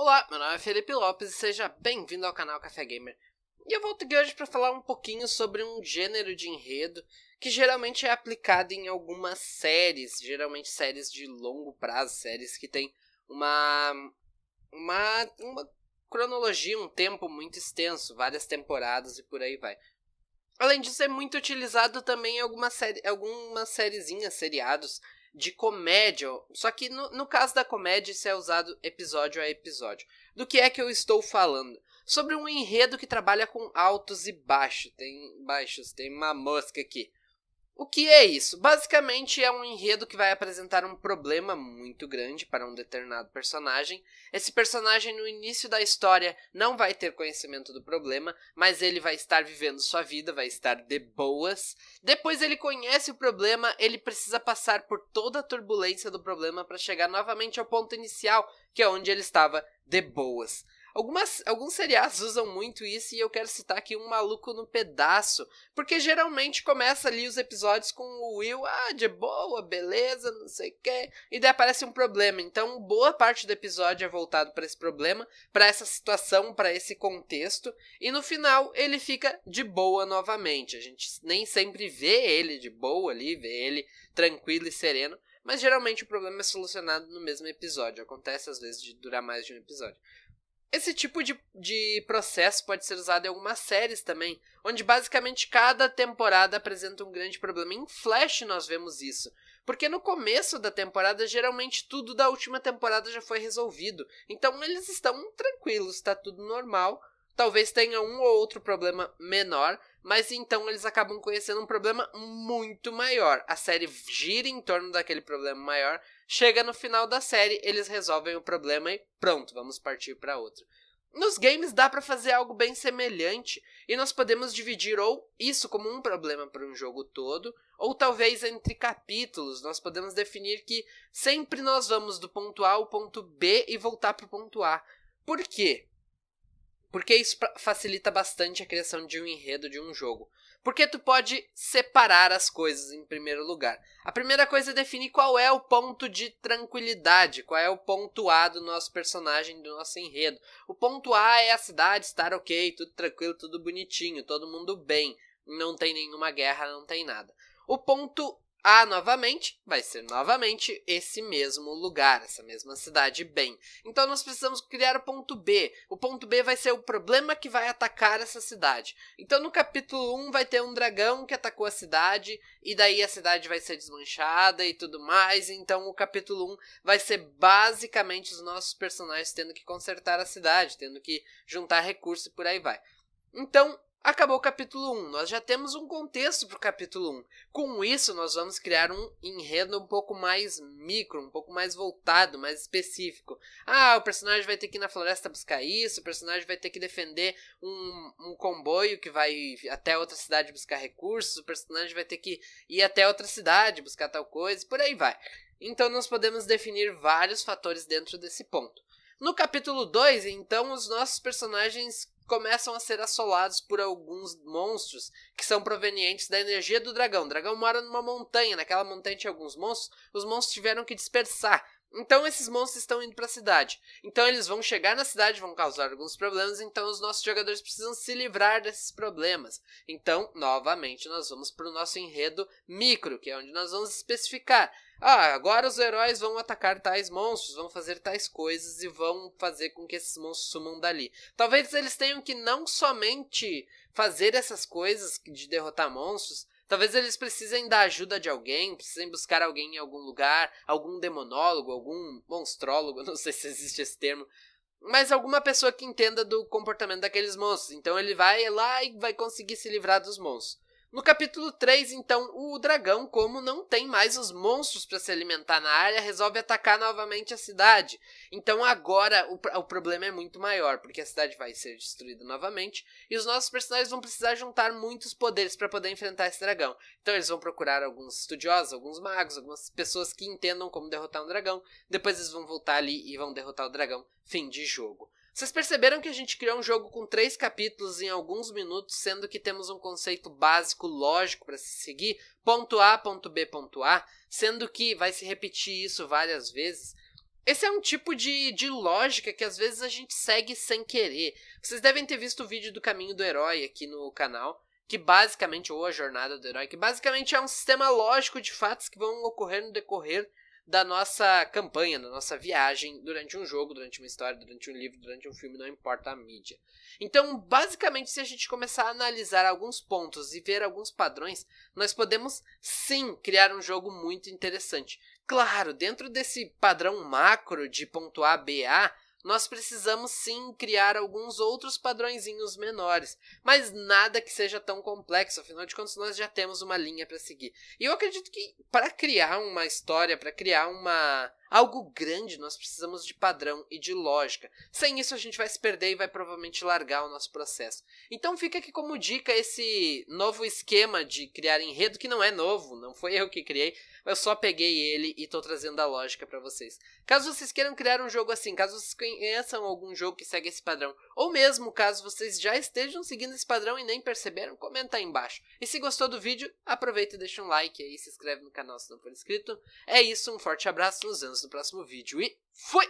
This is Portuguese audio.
Olá, meu nome é Felipe Lopes e seja bem-vindo ao canal Café Gamer. E eu volto aqui hoje para falar um pouquinho sobre um gênero de enredo que geralmente é aplicado em algumas séries, geralmente séries de longo prazo, séries que tem uma uma, uma cronologia, um tempo muito extenso, várias temporadas e por aí vai. Além disso, é muito utilizado também em alguma série, algumas sériezinhas, seriados de comédia. Só que no, no caso da comédia, isso é usado episódio a episódio. Do que é que eu estou falando? Sobre um enredo que trabalha com altos e baixos. Tem baixos, tem uma mosca aqui. O que é isso? Basicamente é um enredo que vai apresentar um problema muito grande para um determinado personagem. Esse personagem no início da história não vai ter conhecimento do problema, mas ele vai estar vivendo sua vida, vai estar de boas. Depois ele conhece o problema, ele precisa passar por toda a turbulência do problema para chegar novamente ao ponto inicial, que é onde ele estava de boas. Algumas, alguns seriados usam muito isso e eu quero citar aqui um maluco no pedaço, porque geralmente começa ali os episódios com o Will, ah, de boa, beleza, não sei o quê, e daí aparece um problema. Então, boa parte do episódio é voltado para esse problema, para essa situação, para esse contexto, e no final ele fica de boa novamente. A gente nem sempre vê ele de boa ali, vê ele tranquilo e sereno, mas geralmente o problema é solucionado no mesmo episódio. Acontece às vezes de durar mais de um episódio. Esse tipo de, de processo pode ser usado em algumas séries também, onde basicamente cada temporada apresenta um grande problema. Em Flash nós vemos isso. Porque no começo da temporada, geralmente tudo da última temporada já foi resolvido. Então eles estão tranquilos, tá tudo normal talvez tenha um ou outro problema menor, mas então eles acabam conhecendo um problema muito maior. A série gira em torno daquele problema maior, chega no final da série, eles resolvem o problema e pronto, vamos partir para outro. Nos games dá para fazer algo bem semelhante, e nós podemos dividir ou isso como um problema para um jogo todo, ou talvez entre capítulos, nós podemos definir que sempre nós vamos do ponto A ao ponto B e voltar para o ponto A. Por quê? Porque isso facilita bastante a criação de um enredo de um jogo. Porque tu pode separar as coisas em primeiro lugar. A primeira coisa é definir qual é o ponto de tranquilidade, qual é o ponto A do nosso personagem, do nosso enredo. O ponto A é a cidade estar ok, tudo tranquilo, tudo bonitinho, todo mundo bem, não tem nenhuma guerra, não tem nada. O ponto a ah, novamente vai ser novamente esse mesmo lugar, essa mesma cidade bem. Então nós precisamos criar o ponto B. O ponto B vai ser o problema que vai atacar essa cidade. Então no capítulo 1 vai ter um dragão que atacou a cidade e daí a cidade vai ser desmanchada e tudo mais. Então o capítulo 1 vai ser basicamente os nossos personagens tendo que consertar a cidade, tendo que juntar recursos e por aí vai. Então, Acabou o capítulo 1, nós já temos um contexto para o capítulo 1. Com isso, nós vamos criar um enredo um pouco mais micro, um pouco mais voltado, mais específico. Ah, o personagem vai ter que ir na floresta buscar isso, o personagem vai ter que defender um, um comboio que vai até outra cidade buscar recursos, o personagem vai ter que ir até outra cidade buscar tal coisa, por aí vai. Então, nós podemos definir vários fatores dentro desse ponto. No capítulo 2, então, os nossos personagens começam a ser assolados por alguns monstros que são provenientes da energia do dragão. O dragão mora numa montanha, naquela montanha tinha alguns monstros, os monstros tiveram que dispersar então esses monstros estão indo para a cidade. Então eles vão chegar na cidade, vão causar alguns problemas, então os nossos jogadores precisam se livrar desses problemas. Então, novamente, nós vamos para o nosso enredo micro, que é onde nós vamos especificar. Ah, agora os heróis vão atacar tais monstros, vão fazer tais coisas e vão fazer com que esses monstros sumam dali. Talvez eles tenham que não somente fazer essas coisas de derrotar monstros, Talvez eles precisem da ajuda de alguém, precisem buscar alguém em algum lugar, algum demonólogo, algum monstrólogo, não sei se existe esse termo, mas alguma pessoa que entenda do comportamento daqueles monstros. Então ele vai lá e vai conseguir se livrar dos monstros. No capítulo 3, então, o dragão, como não tem mais os monstros para se alimentar na área, resolve atacar novamente a cidade. Então agora o, o problema é muito maior, porque a cidade vai ser destruída novamente e os nossos personagens vão precisar juntar muitos poderes para poder enfrentar esse dragão. Então eles vão procurar alguns estudiosos, alguns magos, algumas pessoas que entendam como derrotar um dragão. Depois eles vão voltar ali e vão derrotar o dragão. Fim de jogo. Vocês perceberam que a gente criou um jogo com três capítulos em alguns minutos, sendo que temos um conceito básico lógico para se seguir, ponto A, ponto B, ponto A, sendo que vai se repetir isso várias vezes. Esse é um tipo de, de lógica que às vezes a gente segue sem querer. Vocês devem ter visto o vídeo do Caminho do Herói aqui no canal, que basicamente, ou a Jornada do Herói, que basicamente é um sistema lógico de fatos que vão ocorrer no decorrer da nossa campanha, da nossa viagem durante um jogo, durante uma história, durante um livro, durante um filme, não importa a mídia. Então, basicamente, se a gente começar a analisar alguns pontos e ver alguns padrões, nós podemos sim criar um jogo muito interessante. Claro, dentro desse padrão macro de ponto A, B, A, nós precisamos sim criar alguns outros padrõezinhos menores, mas nada que seja tão complexo, afinal de contas nós já temos uma linha para seguir. E eu acredito que para criar uma história, para criar uma Algo grande nós precisamos de padrão e de lógica. Sem isso a gente vai se perder e vai provavelmente largar o nosso processo. Então fica aqui como dica esse novo esquema de criar enredo que não é novo, não foi eu que criei, eu só peguei ele e estou trazendo a lógica para vocês. Caso vocês queiram criar um jogo assim, caso vocês conheçam algum jogo que segue esse padrão, ou mesmo caso vocês já estejam seguindo esse padrão e nem perceberam, comenta aí embaixo. E se gostou do vídeo, aproveita e deixa um like aí, se inscreve no canal se não for inscrito. É isso, um forte abraço, nos vemos vemos no próximo vídeo e fui!